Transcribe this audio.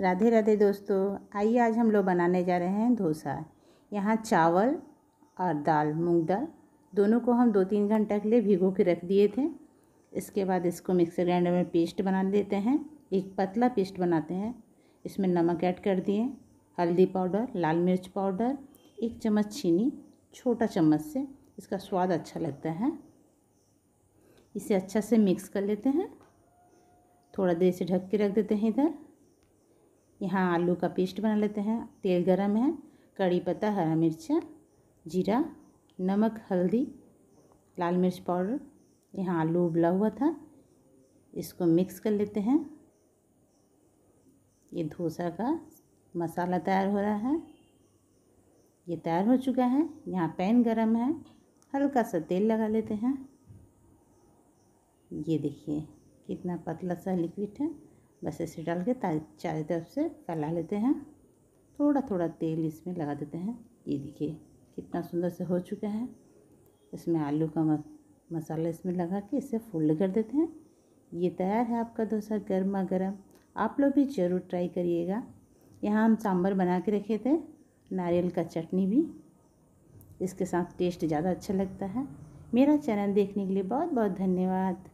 राधे राधे दोस्तों आइए आज हम लोग बनाने जा रहे हैं डोसा यहाँ चावल और दाल मूंग दाल दोनों को हम दो तीन घंटा के लिए भिगो के रख दिए थे इसके बाद इसको मिक्सर ग्राइंडर में पेस्ट बना देते हैं एक पतला पेस्ट बनाते हैं इसमें नमक ऐड कर दिए हल्दी पाउडर लाल मिर्च पाउडर एक चम्मच चीनी छोटा चम्मच से इसका स्वाद अच्छा लगता है इसे अच्छा से मिक्स कर लेते हैं थोड़ा देर से ढक के रख देते हैं इधर यहाँ आलू का पेस्ट बना लेते हैं तेल गरम है कड़ी पत्ता हरा मिर्चा जीरा नमक हल्दी लाल मिर्च पाउडर यहाँ आलू उबला हुआ था इसको मिक्स कर लेते हैं ये डोसा का मसाला तैयार हो रहा है ये तैयार हो चुका है यहाँ पैन गरम है हल्का सा तेल लगा लेते हैं ये देखिए कितना पतला सा लिक्विड है बस ऐसे डाल के चारों तरफ से फैला लेते हैं थोड़ा थोड़ा तेल इसमें लगा देते हैं ये देखिए कितना सुंदर से हो चुका है इसमें आलू का मसाला इसमें लगा के इसे फोल्ड कर देते हैं ये तैयार है आपका डोसा गर्मा गर्म आप लोग भी ज़रूर ट्राई करिएगा यहाँ हम सांभर बना के रखे थे नारियल का चटनी भी इसके साथ टेस्ट ज़्यादा अच्छा लगता है मेरा चैनल देखने के लिए बहुत बहुत धन्यवाद